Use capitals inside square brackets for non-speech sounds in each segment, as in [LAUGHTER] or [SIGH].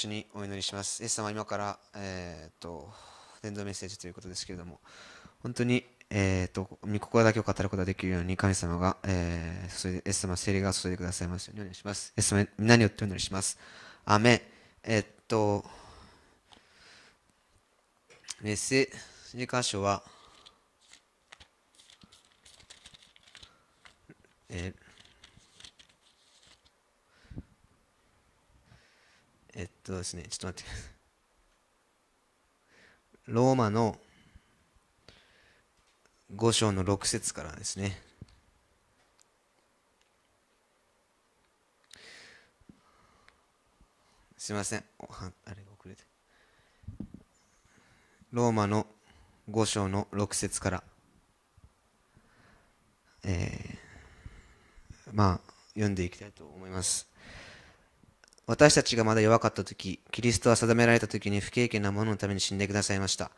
一緒にお祈りします。イエス様、今から、えー、っと、伝道メッセージということですけれども、本当に、えー、っと、御心だけを語ることができるように、神様が、えー、それで、イエス様、聖霊が注いでくださいますようにお願いします。イエス様、皆によってお祈りします。アメえー、っと、メッセージ箇所は、えーえっとですね、ちょっと待って。ローマの5章の6節からですね。すいません。あれ遅れて。ローマの5章の6節から、えー、まあ、読んでいきたいと思います。私たちがまだ弱かった時、キリストは定められた時に不経験な者のために死んでくださいました。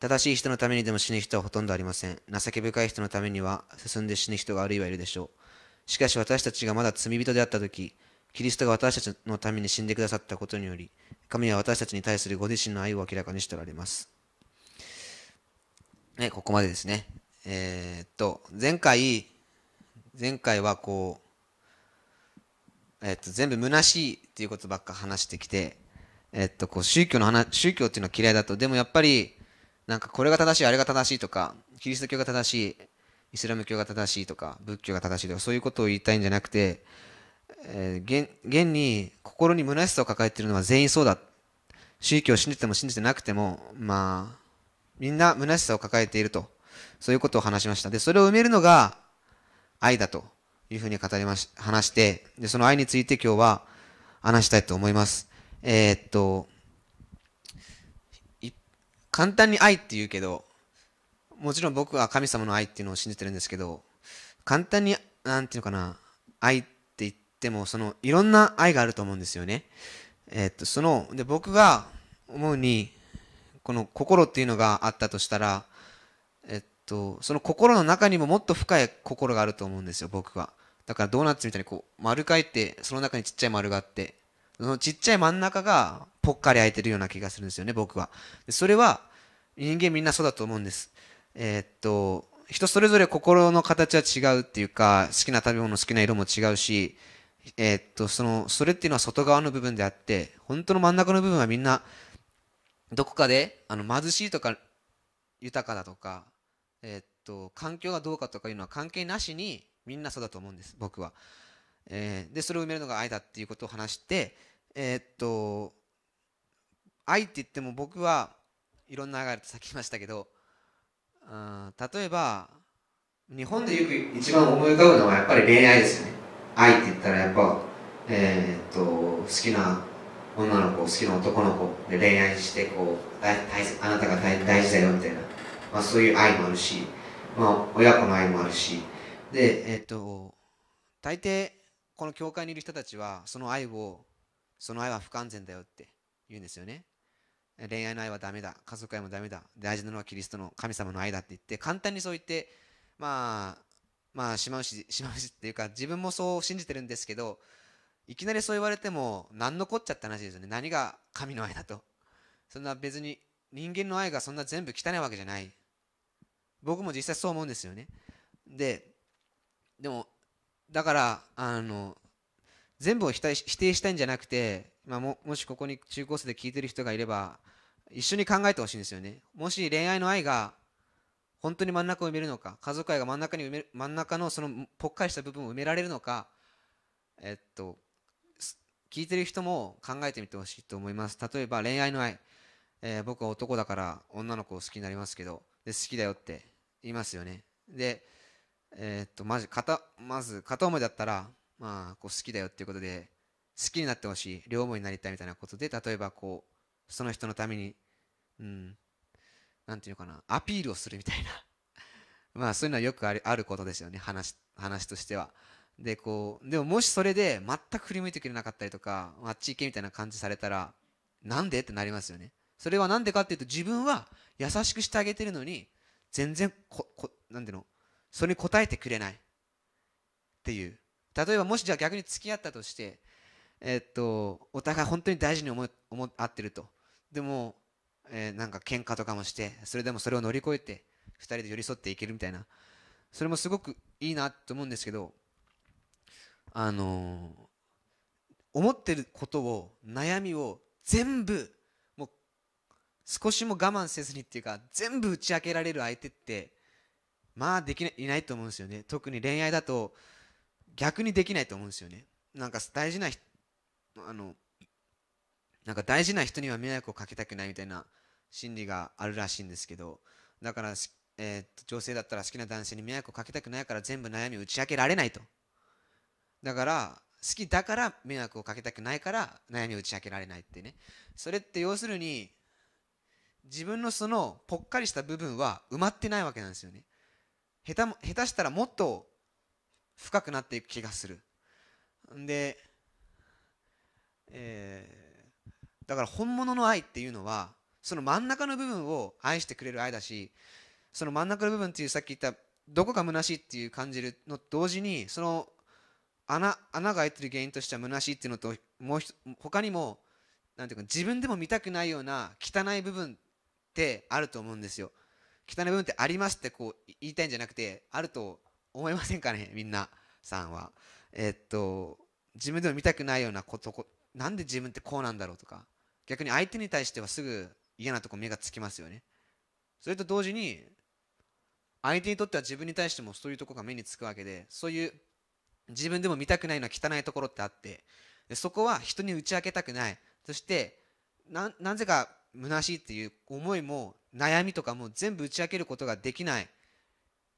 正しい人のためにでも死ぬ人はほとんどありません。情け深い人のためには進んで死ぬ人があるいはいるでしょう。しかし私たちがまだ罪人であった時、キリストが私たちのために死んでくださったことにより、神は私たちに対するご自身の愛を明らかにしておられます。ね、ここまでですね。えー、っと、前回、前回はこう、えっと、全部虚しいっていうことばっか話してきて、えっと、こう宗教の話宗教っていうのは嫌いだとでもやっぱりなんかこれが正しいあれが正しいとかキリスト教が正しいイスラム教が正しいとか仏教が正しいとかそういうことを言いたいんじゃなくて、えー、現に心に虚しさを抱えてるのは全員そうだ宗教を信じても信じてなくてもまあみんな虚しさを抱えているとそういうことを話しましたでそれを埋めるのが愛だというふうに語りまし、話して、で、その愛について今日は話したいと思います。えー、っと、簡単に愛って言うけど、もちろん僕は神様の愛っていうのを信じてるんですけど、簡単に、なんていうのかな、愛って言っても、その、いろんな愛があると思うんですよね。えー、っと、その、で、僕が思うに、この心っていうのがあったとしたら、とその心の中にももっと深い心があると思うんですよ僕はだからドーナツみたいにこう丸書いてその中にちっちゃい丸があってそのちっちゃい真ん中がぽっかり空いてるような気がするんですよね僕はそれは人間みんなそうだと思うんですえー、っと人それぞれ心の形は違うっていうか好きな食べ物好きな色も違うしえー、っとそのそれっていうのは外側の部分であって本当の真ん中の部分はみんなどこかであの貧しいとか豊かだとかえー、っと、環境がどうかとかいうのは関係なしに、みんなそうだと思うんです、僕は。えー、で、それを埋めるのが愛だっていうことを話して、えー、っと、愛って言っても僕はいろんな流れとっき言いましたけど、うん、例えば、日本でよく一番思い浮かぶのはやっぱり恋愛ですよね。愛って言ったらやっぱ、えー、っと、好きな女の子好きな男の子で恋愛してこうあなたが大事だよみたいなまあ、そういう愛もあるし、まあ、親子の愛もあるしで、えっと大抵この教会にいる人たちはその愛をその愛は不完全だよって言うんですよね恋愛の愛はダメだ家族愛もダメだ大事なのはキリストの神様の愛だって言って簡単にそう言ってまあまあしまうししまうしっていうか自分もそう信じてるんですけどいきなりそう言われても何のこっちゃって話ですよね何が神の愛だとそんな別に人間の愛がそんな全部汚いわけじゃない僕も実際そう思うんですよねででもだからあの全部を否定したいんじゃなくて、まあ、ももしここに中高生で聞いてる人がいれば一緒に考えてほしいんですよねもし恋愛の愛が本当に真ん中を埋めるのか家族愛が真ん中に埋め真ん中のそのぽっかりした部分を埋められるのかえっと聞いてる人も考えてみてほしいと思います例えば恋愛の愛、えー、僕は男だから女の子を好きになりますけどで好きだよっていますよね。で、えー、っと、まず片、まず片思いだったら、まあ、こう好きだよっていうことで、好きになってほしい、両思いになりたいみたいなことで、例えばこう、その人のために、うん、なんていうのかな、アピールをするみたいな。[LAUGHS] まあ、そういうのはよくあるあることですよね、話、話としては。で、こう、でももしそれで全く振り向いてくれなかったりとか、あっち行けみたいな感じされたら、なんでってなりますよね。それはなんでかっていうと、自分は優しくしてあげてるのに、全然ここなんていうのそれに応えてくれないっていう例えばもしじゃあ逆に付き合ったとしてえー、っとお互い本当に大事に思思合ってるとでも、えー、なんか喧嘩とかもしてそれでもそれを乗り越えて2人で寄り添っていけるみたいなそれもすごくいいなと思うんですけどあのー、思ってることを悩みを全部少しも我慢せずにっていうか全部打ち明けられる相手ってまあできないないと思うんですよね特に恋愛だと逆にできないと思うんですよねなんか大事なあのなんか大事な人には迷惑をかけたくないみたいな心理があるらしいんですけどだから、えーと女性だったら好きな男性に迷惑をかけたくないから全部悩みを打ち明けられないとだから好きだから迷惑をかけたくないから悩みを打ち明けられないってねそれって要するに自分のそのぽっかりした部分は埋まってないわけなんですよね下手下手したらもっと深くなっていく気がするで、えー、だから本物の愛っていうのはその真ん中の部分を愛してくれる愛だしその真ん中の部分っていうさっき言ったどこか虚しいっていう感じるのと同時にその穴穴が開いてる原因としては虚しいっていうのともう他にもなんていうか自分でも見たくないような汚い部分ってあると思うんですよ汚い部分ってありますってこう言いたいんじゃなくてあると思いませんかねみんなさんはえっと自分でも見たくないようなことなんで自分ってこうなんだろうとか逆に相手に対してはすぐ嫌なとこ目がつきますよねそれと同時に相手にとっては自分に対してもそういうとこが目につくわけでそういう自分でも見たくないのは汚いところってあってでそこは人に打ち明けたくないそしてなぜか虚しいっていう思いも悩みとかも全部打ち明けることができない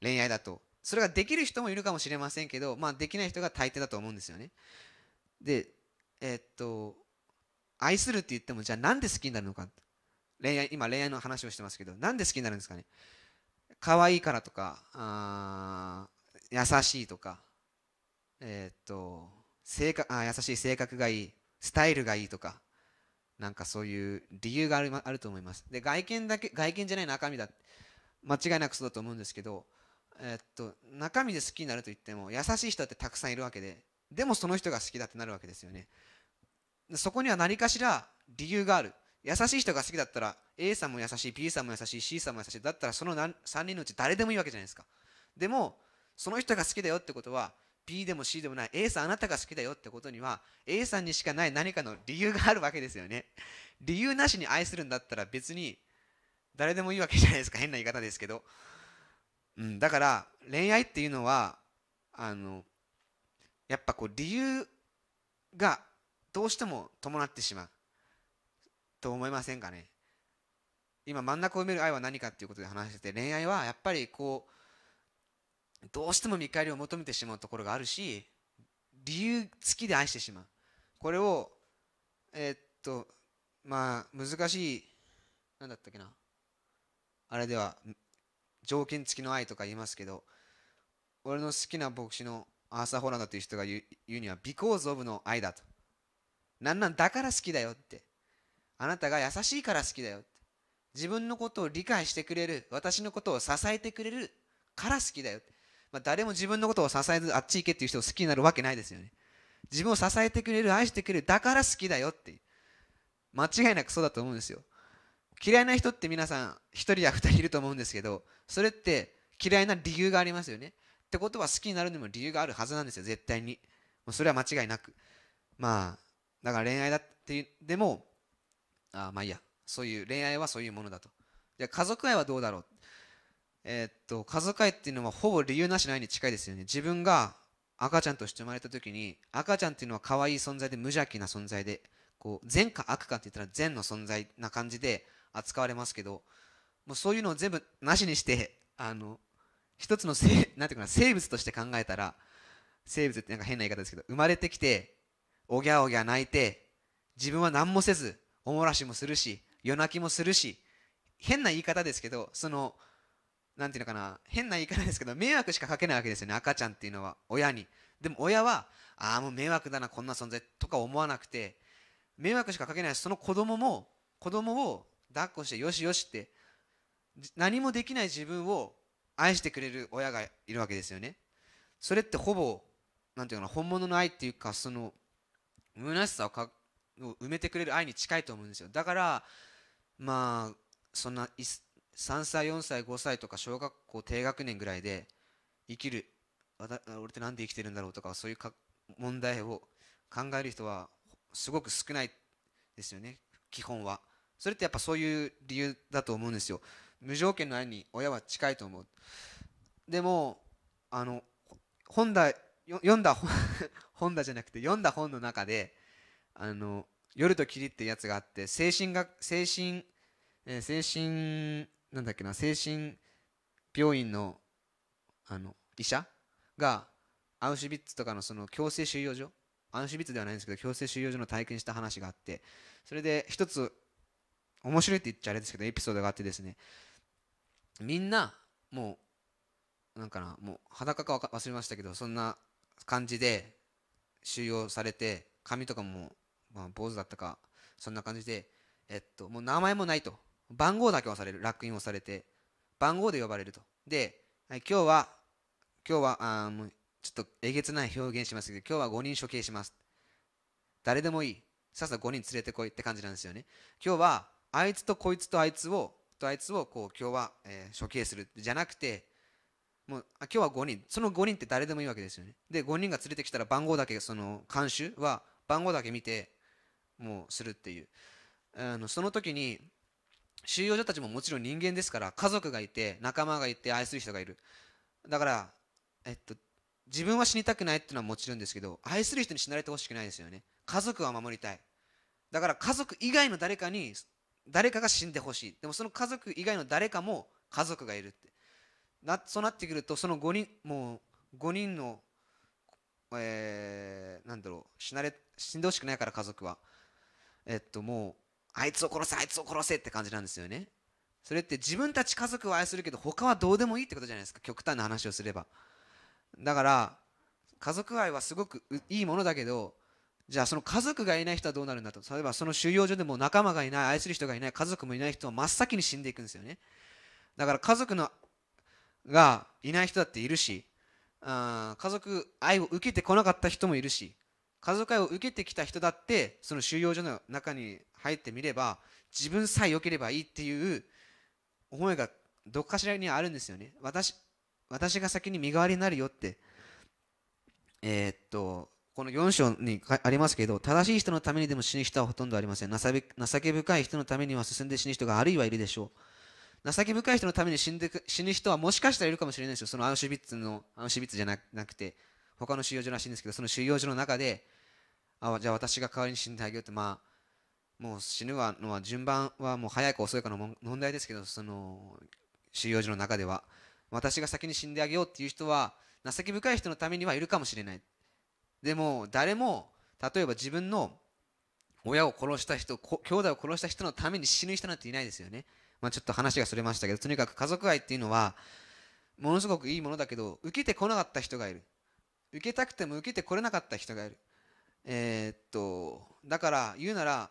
恋愛だとそれができる人もいるかもしれませんけど、まあ、できない人が大抵だと思うんですよねでえー、っと愛するって言ってもじゃあなんで好きになるのか恋愛今恋愛の話をしてますけどなんで好きになるんですかね可愛いからとかあ優しいとかえー、っと性格あ優しい性格がいいスタイルがいいとかなんかそういう理由があるあると思います。で外見だけ外見じゃない中身だ間違いなくそうだと思うんですけど、えっと中身で好きになるといっても優しい人ってたくさんいるわけででもその人が好きだってなるわけですよね。そこには何かしら理由がある。優しい人が好きだったら A さんも優しい B さんも優しい C さんも優しいだったらその3人のうち誰でもいいわけじゃないですか。でもその人が好きだよってことは B でも C でもない A さんあなたが好きだよってことには A さんにしかない何かの理由があるわけですよね理由なしに愛するんだったら別に誰でもいいわけじゃないですか変な言い方ですけど、うん、だから恋愛っていうのはあのやっぱこう理由がどうしても伴ってしまうと思いませんかね今真ん中を埋める愛は何かっていうことで話してて恋愛はやっぱりこうどうしても見返りを求めてしまうところがあるし理由付きで愛してしまうこれをえー、っとまあ難しい何だったっけなあれでは条件付きの愛とか言いますけど俺の好きな牧師のアーサー・ホランダという人が言うには「because of の愛だ」と「なんなんだから好きだよ」ってあなたが優しいから好きだよって自分のことを理解してくれる私のことを支えてくれるから好きだよってまあ、誰も自分のことを支えずあっち行けっていう人を好きになるわけないですよね自分を支えてくれる愛してくれるだから好きだよって間違いなくそうだと思うんですよ嫌いな人って皆さん1人や2人いると思うんですけどそれって嫌いな理由がありますよねってことは好きになるにも理由があるはずなんですよ絶対にもうそれは間違いなくまあだから恋愛だってでもあまあいいやそういう恋愛はそういうものだとじゃあ家族愛はどうだろうえー、っと家族愛っていうのはほぼ理由なしの愛に近いですよね自分が赤ちゃんとして生まれた時に赤ちゃんっていうのは可愛い存在で無邪気な存在でこう善か悪かって言ったら善の存在な感じで扱われますけどもうそういうのを全部なしにしてあの一つのせなんていうかな生物として考えたら生物ってなんか変な言い方ですけど生まれてきておぎゃおぎゃ泣いて自分は何もせずおもらしもするし夜泣きもするし変な言い方ですけどそのなんていうのかな変な言い方ですけど迷惑しかかけないわけですよね赤ちゃんっていうのは親にでも親はああもう迷惑だなこんな存在とか思わなくて迷惑しかかけないその子供も子供を抱っこしてよしよしって何もできない自分を愛してくれる親がいるわけですよねそれってほぼなんていうかな本物の愛っていうかその虚しさをかを埋めてくれる愛に近いと思うんですよだからまあそんな3歳4歳5歳とか小学校低学年ぐらいで生きる俺って何で生きてるんだろうとかそういう問題を考える人はすごく少ないですよね基本はそれってやっぱそういう理由だと思うんですよ無条件の愛に親は近いと思うでもあの本だ読んだ [LAUGHS] 本本だじゃなくて読んだ本の中であの「夜と霧」ってやつがあって精神が精神、え精神なんだっけな精神病院のあの医者がアウシュビッツとかのその強制収容所アウシュビッツではないんですけど強制収容所の体験した話があってそれで一つ面白いって言っちゃあれですけどエピソードがあってですねみんなもうなんかなもう裸か忘れましたけどそんな感じで収容されて髪とかも、まあ、坊主だったかそんな感じでえっともう名前もないと番号だけ押されるラックインをされて番号で呼ばれるとで、はい、今日は今日はあもうちょっとえげつない表現しますけど今日は5人処刑します誰でもいいさっさ5人連れてこいって感じなんですよね今日はあいつとこいつとあいつをとあいつをこう今日は、えー、処刑するじゃなくてもう今日は5人その5人って誰でもいいわけですよねで5人が連れてきたら番号だけその監修は番号だけ見てもうするっていうあのその時に収容所たちももちろん人間ですから家族がいて仲間がいて愛する人がいるだから、えっと、自分は死にたくないっていうのはもちろんですけど愛する人に死なれてほしくないですよね家族は守りたいだから家族以外の誰かに誰かが死んでほしいでもその家族以外の誰かも家族がいるってなそうなってくるとその5人もう5人の、えー、なんだろう死なれ死んでほしくないから家族はえっともうあいつを殺せあいつを殺せって感じなんですよねそれって自分たち家族を愛するけど他はどうでもいいってことじゃないですか極端な話をすればだから家族愛はすごくいいものだけどじゃあその家族がいない人はどうなるんだと例えばその収容所でも仲間がいない愛する人がいない家族もいない人は真っ先に死んでいくんですよねだから家族のがいない人だっているし、あ家族愛を受けてこなかった人もいるし家族会を受けてきた人だってその収容所の中に入ってみれば自分さえ良ければいいっていう思いがどっかしらにあるんですよね私私が先に身代わりになるよってえー、っとこの4章にありますけど正しい人のためにでも死ぬ人はほとんどありません情け深い人のためには進んで死ぬ人があるいはいるでしょう情け深い人のために死んで死ぬ人はもしかしたらいるかもしれないですよそのアウシュビッツのアウシュビッツじゃなくて他の収容所らしいんですけどその収容所の中であじゃあ私が代わりに死んであげようってまあもう死ぬのは順番はもう早いか遅いかの問題ですけどその収容所の中では私が先に死んであげようっていう人は情け深い人のためにはいるかもしれないでも誰も例えば自分の親を殺した人兄弟を殺した人のために死ぬ人なんていないですよね、まあ、ちょっと話がそれましたけどとにかく家族愛っていうのはものすごくいいものだけど受けてこなかった人がいる受けたくても受けてこれなかった人がいるえー、っとだから言うなら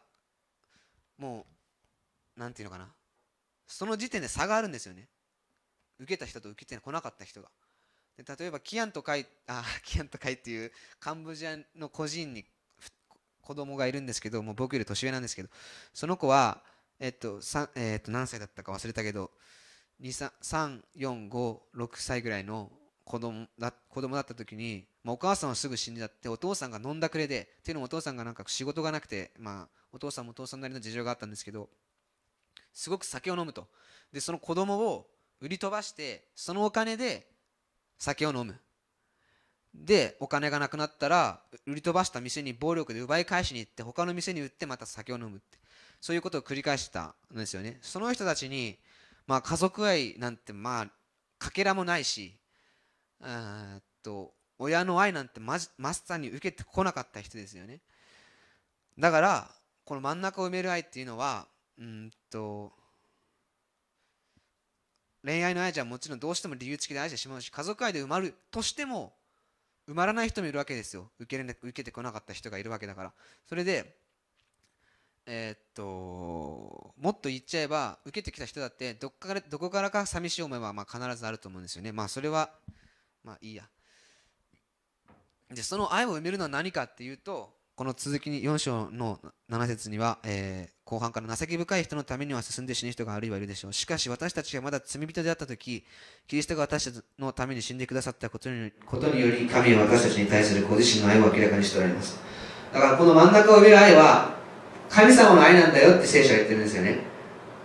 もう何て言うのかなその時点で差があるんですよね受けた人と受けてこなかった人がで例えばキアンとカイあ [LAUGHS] キアンとカイっていうカンボジアの個人に子供がいるんですけどもう僕より年上なんですけどその子はえっと、えっと何歳だったか忘れたけど3456歳ぐらいの子供だ子供だった時に、まあ、お母さんはすぐ死んじゃってお父さんが飲んだくれでっていうのもお父さんがなんか仕事がなくて、まあ、お父さんもお父さんなりの事情があったんですけどすごく酒を飲むとでその子供を売り飛ばしてそのお金で酒を飲むでお金がなくなったら売り飛ばした店に暴力で奪い返しに行って他の店に売ってまた酒を飲むってそういうことを繰り返してたんですよねその人たちに、まあ、家族愛なんてまあかけらもないしっと親の愛なんてまさに受けてこなかった人ですよねだからこの真ん中を埋める愛っていうのはうんと恋愛の愛じゃもちろんどうしても理由付きで愛してしまうし家族愛で埋まるとしても埋まらない人もいるわけですよ受け受けてこなかった人がいるわけだからそれでえー、っともっと言っちゃえば受けてきた人だってどこからどこからか寂しい思いはまあ必ずあると思うんですよねまあそれはまあいいやでその愛を埋めるのは何かっていうとこの続きに4章の7節には、えー、後半から情け深い人のためには進んで死ぬ人があるいはいるでしょう。しかし私たちがまだ罪人であった時、キリストが私たちのために死んでくださったことにことにより、神は私たちに対するご自身の愛を明らかにしておられます。だからこの真ん中を埋める愛は、神様の愛なんだよって聖書は言ってるんですよね。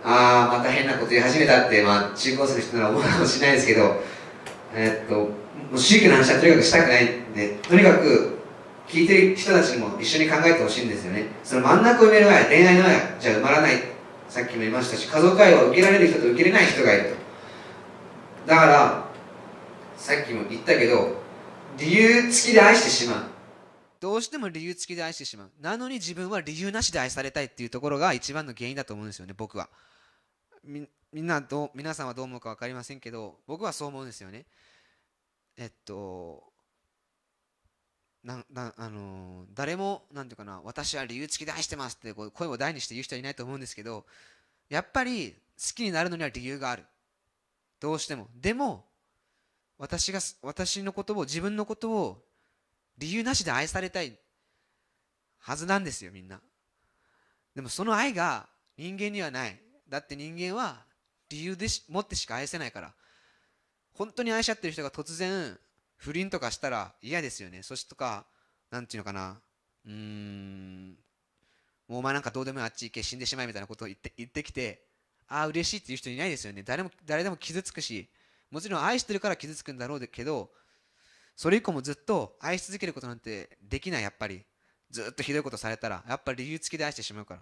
ああ、また変なこと言い始めたって、まあ、中高生の人なら思うかもしれないですけど、えー、っと、う宗教の話はとにかくしたくないんで、とにかく聞いてる人たちにも一緒に考えてほしいんですよね。その真ん中を埋める前、恋愛の前じゃ埋まらない。さっきも言いましたし、家族話を受けられる人と受けれない人がいると。だから、さっきも言ったけど、理由付きで愛してしまう。どうしても理由付きで愛してしまう。なのに自分は理由なしで愛されたいっていうところが一番の原因だと思うんですよね、僕は。みんなどう、皆さんはどう思うか分かりませんけど、僕はそう思うんですよね。えっとななあのー、誰もんていうかな私は理由付きで愛してますってこう声を大にして言う人はいないと思うんですけどやっぱり好きになるのには理由があるどうしてもでも私が私のことを自分のことを理由なしで愛されたいはずなんですよみんなでもその愛が人間にはないだって人間は理由でし持ってしか愛せないから本当に愛し合ってる人が突然不倫とかしたら嫌ですよねそしとかんていうのかなうーんもうお前なんかどうでもいいあっち行け死んでしまえみたいなことを言って言ってきてああ嬉しいっていう人いないですよね誰も誰でも傷つくしもちろん愛してるから傷つくんだろうけどそれ以降もずっと愛し続けることなんてできないやっぱりずっとひどいことされたらやっぱり理由付きで愛してしまうから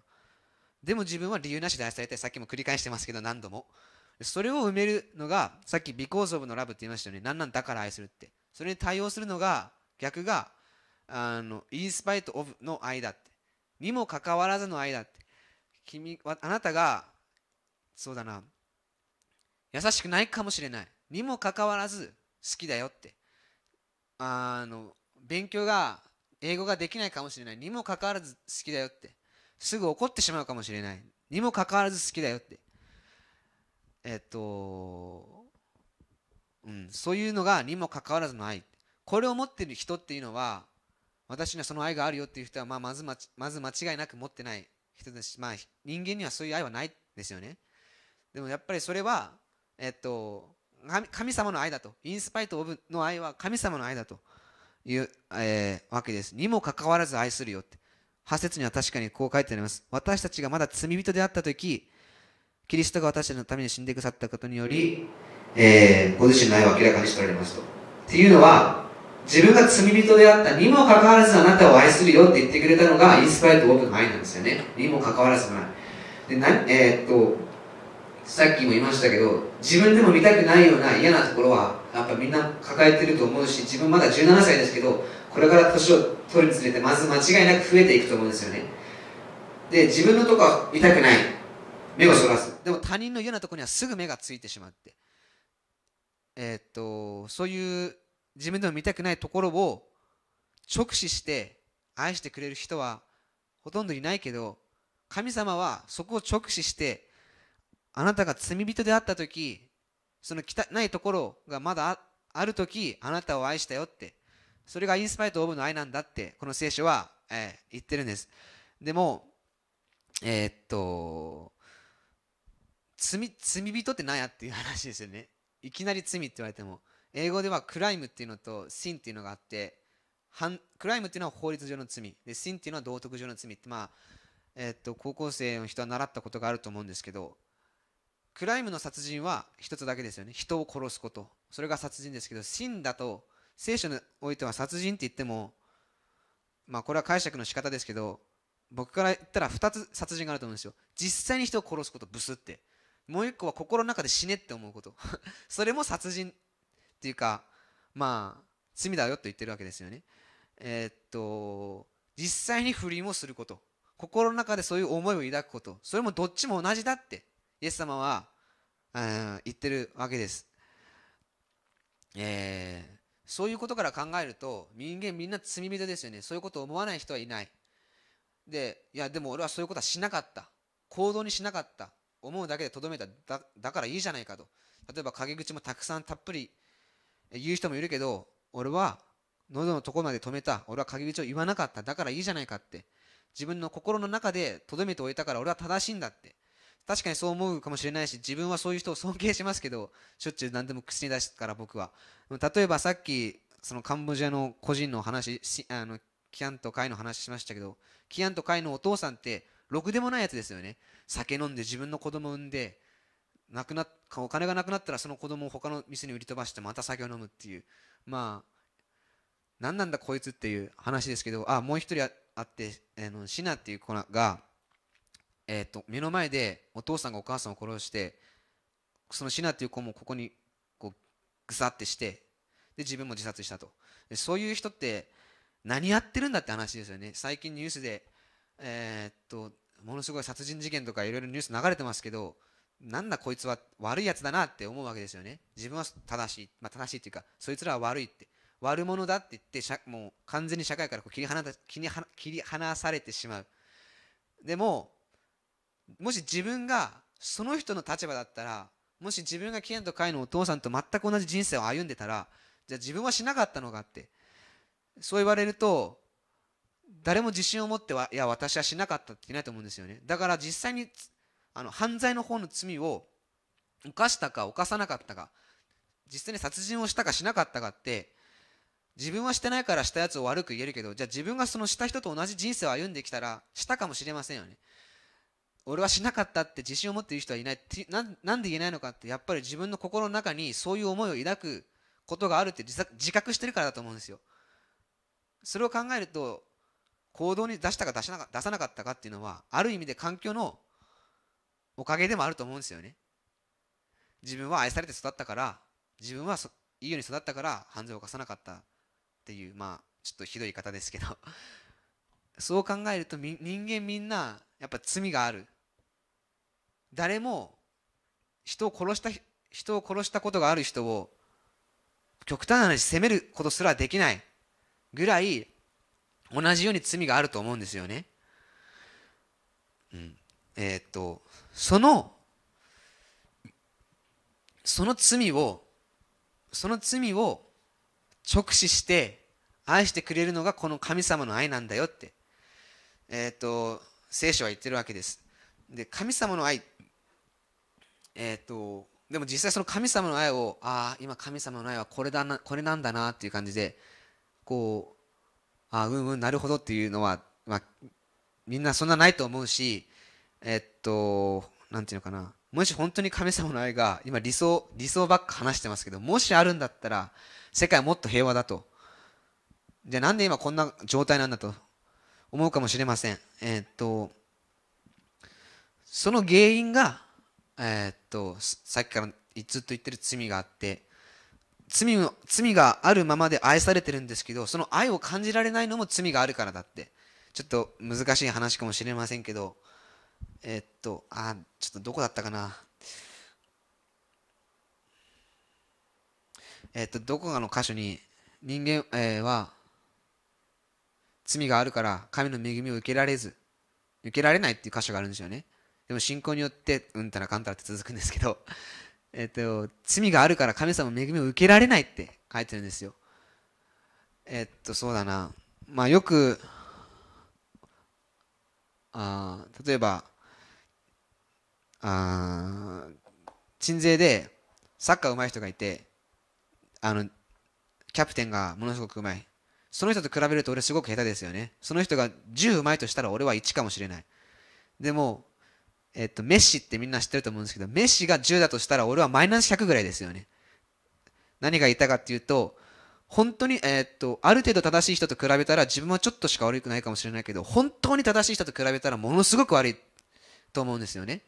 でも自分は理由なしで愛されてさっきも繰り返してますけど何度もそれを埋めるのがさっき「because of の love」って言いましたよねなんなんだから愛するってそれに対応するのが逆があの in spite of の愛だってにもかかわらずの愛だって君あなたがそうだな優しくないかもしれないにもかかわらず好きだよってあの勉強が英語ができないかもしれないにもかかわらず好きだよってすぐ怒ってしまうかもしれないにもかかわらず好きだよってえっと、うん、そういうのがにもかかわらずの愛これを持ってる人っていうのは私にはその愛があるよっていう人は、まあ、まずままず間違いなく持ってない人ですし、まあ、人間にはそういう愛はないですよねでもやっぱりそれは、えっと、神様の愛だとインスパイト・オブの愛は神様の愛だという、えー、わけですにもかかわらず愛するよって8節には確かにこう書いてあります私たちがまだ罪人であった時キリストが私たちのために死んでくださったことにより、えー、ご自身の愛を明らかにしておられますと。っていうのは、自分が罪人であったにもかかわらずあなたを愛するよって言ってくれたのがインスパイアとオープンの愛なんですよね。にもかかわらずの愛。でなえー、っと、さっきも言いましたけど、自分でも見たくないような嫌なところは、やっぱみんな抱えてると思うし、自分まだ17歳ですけど、これから年を取るにつれて、まず間違いなく増えていくと思うんですよね。で、自分のとこは見たくない。目をそらす。でも他人の嫌なとこにはすぐ目がついてしまって、えー、っとそういう自分でも見たくないところを直視して愛してくれる人はほとんどいないけど神様はそこを直視してあなたが罪人であった時その汚いところがまだある時あなたを愛したよってそれがインスパイト・オブの愛なんだってこの聖書は、えー、言ってるんですでもえー、っと罪、罪人って何やっていう話ですよね。いきなり罪って言われても。英語ではクライムっていうのとシンっていうのがあって、クライムっていうのは法律上の罪、でシンっていうのは道徳上の罪って、まあ、えっと、高校生の人は習ったことがあると思うんですけど、クライムの殺人は一つだけですよね。人を殺すこと。それが殺人ですけど、シンだと、聖書においては殺人って言っても、まあこれは解釈の仕方ですけど、僕から言ったら2つ殺人があると思うんですよ。実際に人を殺すこと、ブスって。もう一個は心の中で死ねって思うこと [LAUGHS] それも殺人っていうかまあ罪だよと言ってるわけですよねえー、っと実際に不倫をすること心の中でそういう思いを抱くことそれもどっちも同じだってイエス様は、うん、言ってるわけですえー、そういうことから考えると人間みんな罪人ですよねそういうことを思わない人はいないでいやでも俺はそういうことはしなかった行動にしなかった思うだけでとどめただだからいいじゃないかと例えば陰口もたくさんたっぷり言う人もいるけど俺は喉のとこまで止めた俺は陰口を言わなかっただからいいじゃないかって自分の心の中でとどめておいたから俺は正しいんだって確かにそう思うかもしれないし自分はそういう人を尊敬しますけどしょっちゅう何でも口に出すから僕は例えばさっきそのカンボジアの個人の話あのキアンとカイの話しましたけどキアンとカイのお父さんってろくでもないやつですよね酒飲んで自分の子供産んで亡くなお金がなくなったらその子供を他の店に売り飛ばしてまた酒を飲むっていうまあ何なんだこいつっていう話ですけどあもう一人ああって、えー、のシナっていう子が、えーと、と目の前でお父さんがお母さんを殺してそのシナっていう子もここにこうぐさってしてで自分も自殺したとでそういう人って何やってるんだって話ですよね最近ニュースでえー、っとものすごい殺人事件とかいろいろニュース流れてますけどなんだこいつは悪いやつだなって思うわけですよね自分は正しい、まあ、正しいっていうかそいつらは悪いって悪者だって言ってもう完全に社会からこう切り離切り切り離されてしまうでももし自分がその人の立場だったらもし自分がケンとカイのお父さんと全く同じ人生を歩んでたらじゃあ自分はしなかったのかってそう言われると誰も自信を持ってはいや私はしなかったっていないと思うんですよねだから実際にあの犯罪の方の罪を犯したか犯さなかったか実際に殺人をしたかしなかったかって自分はしてないからしたやつを悪く言えるけどじゃあ自分がそのした人と同じ人生を歩んできたらしたかもしれませんよね俺はしなかったって自信を持っている人はいないってなんで言えないのかってやっぱり自分の心の中にそういう思いを抱くことがあるって自覚してるからだと思うんですよそれを考えると行動に出したか出しなか出さなかったかっていうのはある意味で環境のおかげでもあると思うんですよね自分は愛されて育ったから自分はそいいように育ったから犯罪を犯さなかったっていうまあちょっとひどい言い方ですけど [LAUGHS] そう考えると人間みんなやっぱ罪がある誰も人を殺した人を殺したことがある人を極端な話責めることすらできないぐらい同じように罪があると思うんですよね。うん、えー、っとそのその罪をその罪を直視して愛してくれるのがこの神様の愛なんだよって、えー、っと聖書は言ってるわけです。で神様の愛えー、っとでも実際その神様の愛をああ今神様の愛はこれだなこれなんだなっていう感じでこうあうんうんなるほどっていうのは、まあ、みんなそんなないと思うしえっと何て言うのかなもし本当に神様の愛が今理想理想ばっか話してますけどもしあるんだったら世界はもっと平和だとじゃあなんで今こんな状態なんだと思うかもしれませんえっとその原因がえっとさっきからずっと言ってる罪があって罪罪があるままで愛されてるんですけどその愛を感じられないのも罪があるからだってちょっと難しい話かもしれませんけどえっとあちょっとどこだったかなえっとどこかの箇所に人間、えー、は罪があるから神の恵みを受けられず受けられないっていう箇所があるんですよねでも信仰によってうんたらかんたらって続くんですけどえっと、罪があるから神様の恵みを受けられないって書いてるんですよ。えっと、そうだな。まあ、よく、あ例えば、あ鎮西でサッカー上手い人がいて、あの、キャプテンがものすごく上手い。その人と比べると俺すごく下手ですよね。その人が10上手いとしたら俺は1かもしれない。でも、えっと、メッシってみんな知ってると思うんですけど、メッシが10だとしたら俺はマイナス100ぐらいですよね。何が言いたかっていうと、本当に、えっと、ある程度正しい人と比べたら自分はちょっとしか悪くないかもしれないけど、本当に正しい人と比べたらものすごく悪いと思うんですよね。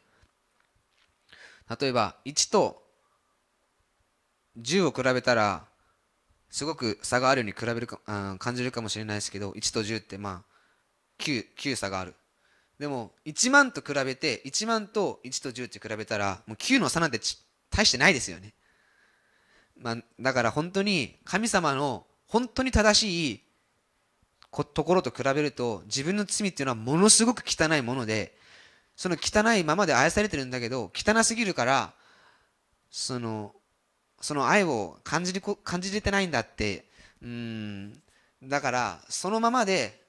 例えば、1と10を比べたら、すごく差があるように比べるか、うん、感じるかもしれないですけど、1と10ってまあ、9、9差がある。でも1万と比べて1万と1と10って比べたらもう9の差なんて大してないですよね、まあ、だから本当に神様の本当に正しいところと比べると自分の罪っていうのはものすごく汚いものでその汚いままで愛されてるんだけど汚すぎるからそのその愛を感じ感じれてないんだってうんだからそのままで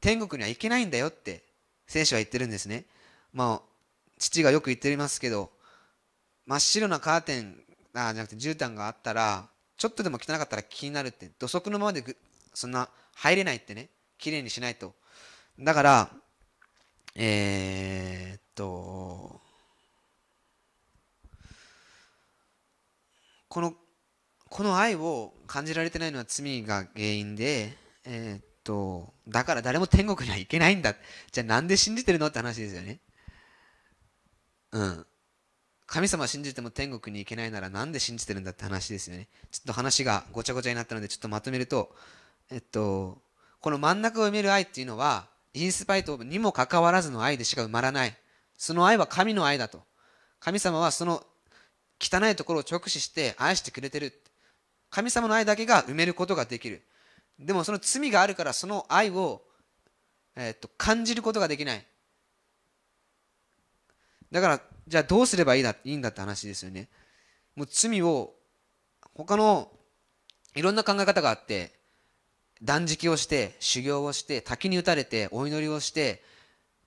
天国には行けないんだよって聖書は言ってるんですね。まあ、父がよく言ってますけど、真っ白なカーテン、あじゃなくて絨毯があったら、ちょっとでも汚かったら気になるって、土足のままでそんな入れないってね、綺麗にしないと。だから、えー、っと、この、この愛を感じられてないのは罪が原因で、えー、と、だから誰も天国には行けないんだ。じゃあなんで信じてるのって話ですよね。うん。神様信じても天国に行けないならなんで信じてるんだって話ですよね。ちょっと話がごちゃごちゃになったのでちょっとまとめると、えっと、この真ん中を埋める愛っていうのは、インスパイトにもかかわらずの愛でしか埋まらない。その愛は神の愛だと。神様はその汚いところを直視して愛してくれてる。神様の愛だけが埋めることができる。でもその罪があるからその愛を、えー、っと感じることができないだからじゃあどうすればいいだいいんだって話ですよねもう罪を他のいろんな考え方があって断食をして修行をして滝に打たれてお祈りをして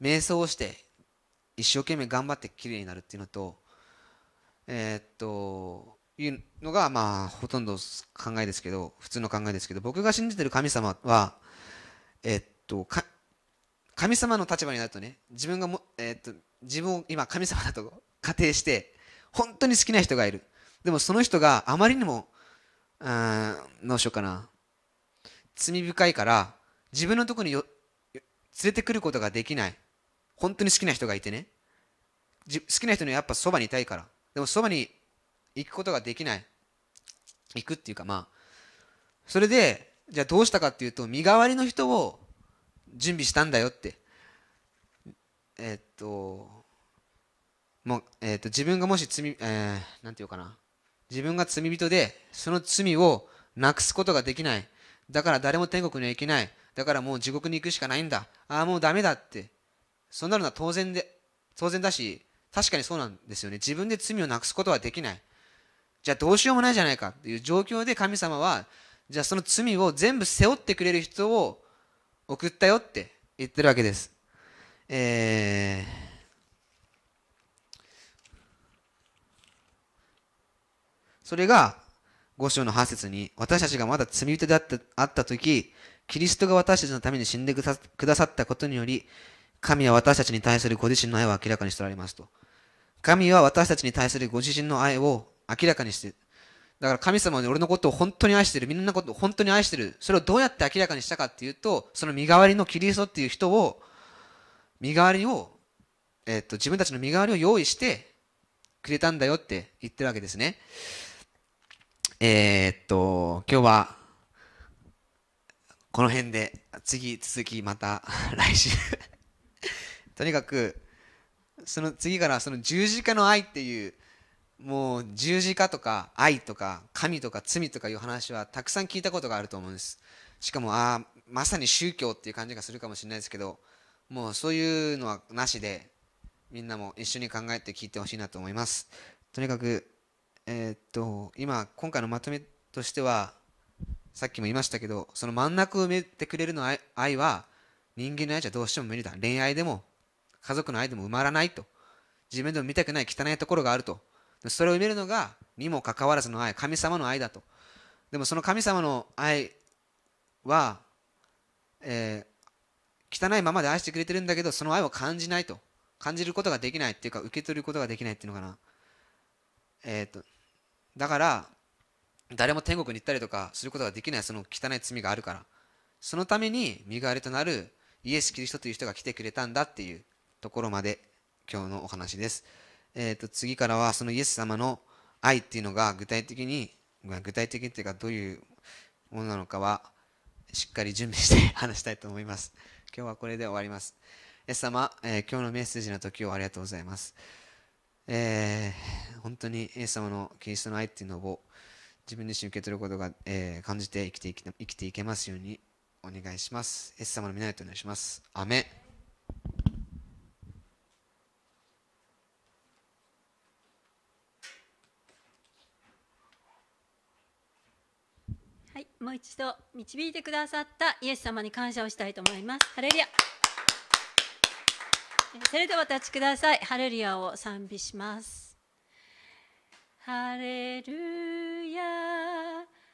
瞑想をして一生懸命頑張ってきれいになるっていうのとえー、っというのが、まあ、ほとんど考えですけど、普通の考えですけど、僕が信じてる神様は、えっと、神様の立場になるとね、自分がも、えっと、自分を今神様だと仮定して、本当に好きな人がいる。でもその人があまりにも、うん、どうしようかな。罪深いから、自分のとこによ連れてくることができない。本当に好きな人がいてね。好きな人にはやっぱそばにいたいから。でもそばに行くことができない行くっていうかまあそれでじゃあどうしたかっていうと身代わりの人を準備したんだよってえー、っともう、えー、っと自分がもし罪、えー、なんていうかな自分が罪人でその罪をなくすことができないだから誰も天国には行けないだからもう地獄に行くしかないんだああもうダメだってそんなのは当然で当然だし確かにそうなんですよね自分で罪をなくすことはできないじゃあどうしようもないじゃないかっていう状況で神様はじゃあその罪を全部背負ってくれる人を送ったよって言ってるわけです。えーそれが5章の8節に私たちがまだ罪人であったあった時キリストが私たちのために死んでくださったことにより神は私たちに対するご自身の愛を明らかにしておられますと神は私たちに対するご自身の愛を明らかにしてだから神様に俺のことを本当に愛してるみんなのことを本当に愛してるそれをどうやって明らかにしたかっていうとその身代わりのキリストっていう人を身代わりを、えー、っと自分たちの身代わりを用意してくれたんだよって言ってるわけですねえー、っと今日はこの辺で次続きまた [LAUGHS] 来週 [LAUGHS] とにかくその次からその十字架の愛っていうもう十字架とか愛とか神とか罪とかいう話はたくさん聞いたことがあると思うんですしかもああまさに宗教っていう感じがするかもしれないですけどもうそういうのはなしでみんなも一緒に考えて聞いてほしいなと思いますとにかくえー、っと今今回のまとめとしてはさっきも言いましたけどその真ん中を埋めてくれるの愛は人間の愛じゃどうしても無理だ恋愛でも家族の愛でも埋まらないと自分でも見たくない汚いところがあるとそれを埋めるのがにもかかわらずの愛神様の愛だとでもその神様の愛は、えー、汚いままで愛してくれてるんだけどその愛を感じないと感じることができないっていうか受け取ることができないっていうのかなえっ、ー、とだから誰も天国に行ったりとかすることができないその汚い罪があるからそのために身代わりとなるイエス・キリストという人が来てくれたんだっていうところまで今日のお話です。えー、と次からはそのイエス様の愛っていうのが具体的に、具体的っていうかどういうものなのかはしっかり準備して [LAUGHS] 話したいと思います。今日はこれで終わります。イエス様、えー、今日のメッセージの時をありがとうございます。えー、本当にイエス様のキリストの愛っていうのを自分自身受け取ることが、えー、感じて生きていき生きていけますようにお願いします。イエス様の皆とお願いします。アメもう一度導いてくださったイエス様に感謝をしたいと思います。ハレリアそれではお立ちください。ハレルヤを賛美します。ハレルヤ、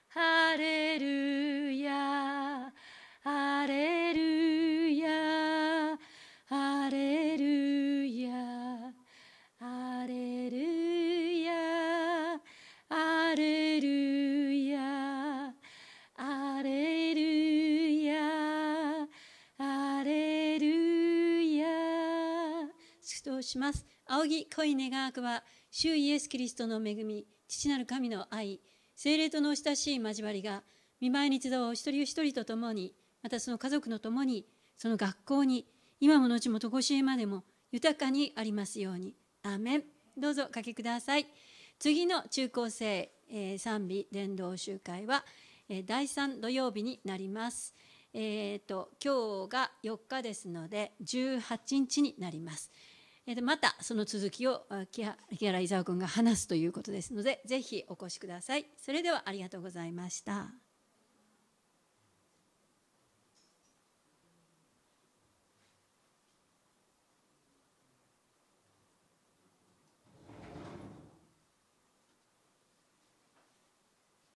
ハレルヤ、ハレルヤ。します。仰ぎ恋願わくは、主イエス・キリストの恵み、父なる神の愛、精霊との親しい交わりが、見舞いに集う一人一人と共に、またその家族の共に、その学校に、今も後もとこしえまでも豊かにありますように。アメン。どうぞおかけください。次の中高生、えー、賛美伝道集会は、えー、第3土曜日になります。えーと今日が4日ですので18日になります。でまたその続きを木原伊沢君が話すということですのでぜひお越しくださいそれではありがとうございました